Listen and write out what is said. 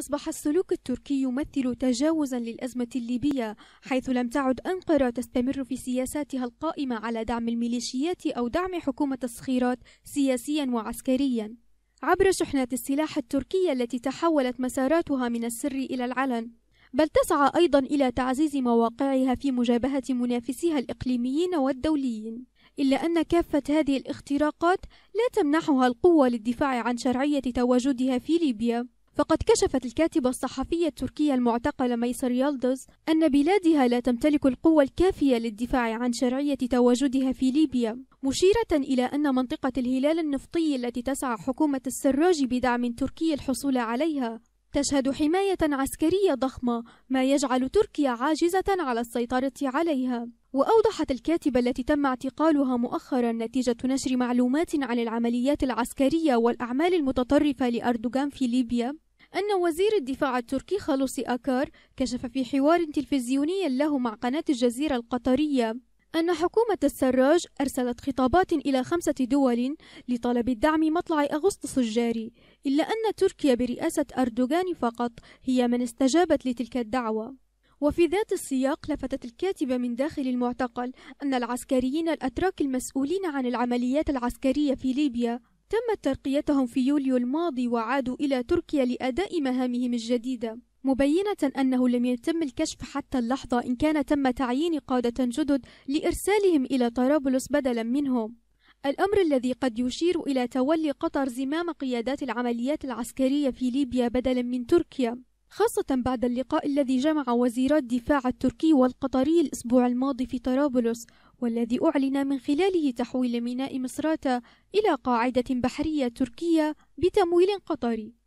أصبح السلوك التركي يمثل تجاوزا للأزمة الليبية حيث لم تعد أنقرة تستمر في سياساتها القائمة على دعم الميليشيات أو دعم حكومة الصخيرات سياسيا وعسكريا عبر شحنات السلاح التركية التي تحولت مساراتها من السر إلى العلن بل تسعى أيضا إلى تعزيز مواقعها في مجابهة منافسيها الإقليميين والدوليين إلا أن كافة هذه الاختراقات لا تمنحها القوة للدفاع عن شرعية تواجدها في ليبيا فقد كشفت الكاتبة الصحفية التركية المعتقلة ميسر يلدز أن بلادها لا تمتلك القوة الكافية للدفاع عن شرعية تواجدها في ليبيا مشيرة إلى أن منطقة الهلال النفطي التي تسعى حكومة السراج بدعم تركي الحصول عليها تشهد حماية عسكرية ضخمة ما يجعل تركيا عاجزة على السيطرة عليها وأوضحت الكاتبة التي تم اعتقالها مؤخرا نتيجة نشر معلومات عن العمليات العسكرية والأعمال المتطرفة لأردوغان في ليبيا أن وزير الدفاع التركي خلوصي أكار كشف في حوار تلفزيوني له مع قناة الجزيرة القطرية أن حكومة السراج أرسلت خطابات إلى خمسة دول لطلب الدعم مطلع أغسطس الجاري إلا أن تركيا برئاسة أردوغان فقط هي من استجابت لتلك الدعوة وفي ذات السياق لفتت الكاتبة من داخل المعتقل أن العسكريين الأتراك المسؤولين عن العمليات العسكرية في ليبيا تمت ترقيتهم في يوليو الماضي وعادوا إلى تركيا لأداء مهامهم الجديدة مبينة أنه لم يتم الكشف حتى اللحظة إن كان تم تعيين قادة جدد لإرسالهم إلى طرابلس بدلا منهم الأمر الذي قد يشير إلى تولي قطر زمام قيادات العمليات العسكرية في ليبيا بدلا من تركيا خاصة بعد اللقاء الذي جمع وزيرا الدفاع التركي والقطري الأسبوع الماضي في طرابلس والذي أعلن من خلاله تحويل ميناء مصراتة إلى قاعدة بحرية تركية بتمويل قطري